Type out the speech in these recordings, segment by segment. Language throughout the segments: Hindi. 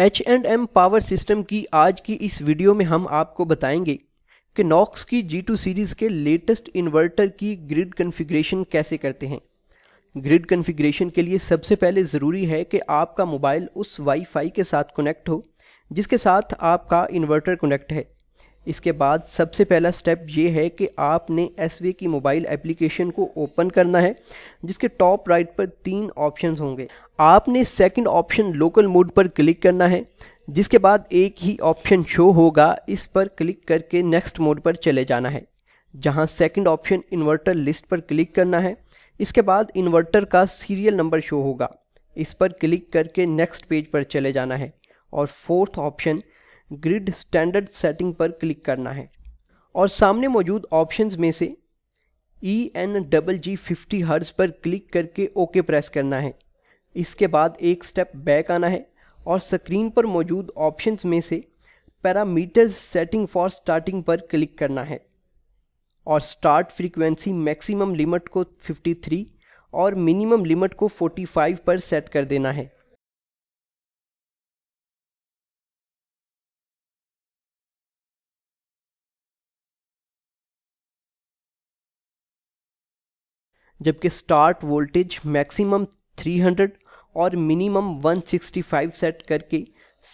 H and M power system की आज की इस वीडियो में हम आपको बताएंगे कि नॉक्स की जी टू सीरीज़ के लेटेस्ट इन्वर्टर की ग्रिड कन्फिग्रेशन कैसे करते हैं ग्रिड कन्फिग्रेशन के लिए सबसे पहले ज़रूरी है कि आपका मोबाइल उस वाईफाई के साथ कनेक्ट हो जिसके साथ आपका इन्वर्टर कनेक्ट है इसके बाद सबसे पहला स्टेप ये है कि आपने एस की मोबाइल एप्लीकेशन को ओपन करना है जिसके टॉप राइट पर तीन ऑप्शंस होंगे आपने सेकंड ऑप्शन लोकल मोड पर क्लिक करना है जिसके बाद एक ही ऑप्शन शो होगा इस पर क्लिक करके नेक्स्ट मोड पर चले जाना है जहां सेकंड ऑप्शन इन्वर्टर लिस्ट पर क्लिक करना है इसके बाद इन्वर्टर का सीरियल नंबर शो होगा इस पर क्लिक करके नेक्स्ट पेज पर चले जाना है और fourth option grid standard setting पर क्लिक करना है और सामने मौजूद ऑप्शंस में से E N double G fifty hertz पर क्लिक करके ओके प्रेस करना है इसके बाद एक स्टेप बैक आना है और स्क्रीन पर मौजूद ऑप्शंस में से पैरामीटर्स सेटिंग फॉर स्टार्टिंग पर क्लिक करना है और स्टार्ट फ्रीक्वेंसी मैक्सिमम लिमिट को 53 और मिनिमम लिमिट को 45 पर सेट कर देना है जबकि स्टार्ट वोल्टेज मैक्सिमम 300 और मिनिमम 165 सेट करके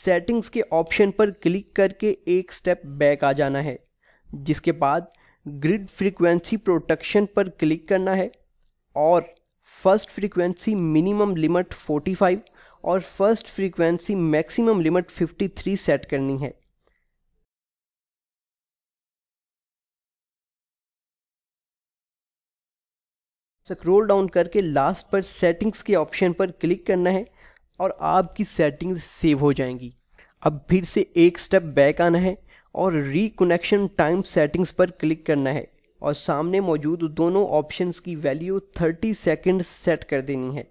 सेटिंग्स के ऑप्शन पर क्लिक करके एक स्टेप बैक आ जाना है जिसके बाद ग्रिड फ्रीक्वेंसी प्रोटेक्शन पर क्लिक करना है और फर्स्ट फ्रीक्वेंसी मिनिमम लिमिट 45 और first frequency maximum limit 53 set करनी है स्क्रोल डाउन करके लास्ट पर सेटिंग्स के ऑप्शन पर क्लिक करना है और आपकी सेटिंग्स सेव हो जाएंगी अब फिर से एक स्टेप बैक आना है और रिकनेक्शन टाइम सेटिंग्स पर क्लिक करना है और सामने मौजूद दोनों ऑप्शंस की वैल्यू 30 सेकंड सेट कर देनी है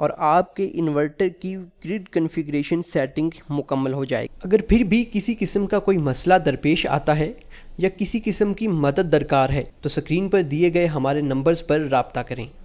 और आपके इन्वर्टर की ग्रिड कन्फिग्रेशन सेटिंग मुकम्मल हो जाएगी अगर फिर भी किसी किस्म का कोई मसला दरपेश आता है या किसी किस्म की मदद दरकार है तो स्क्रीन पर दिए गए हमारे नंबर्स पर रबता करें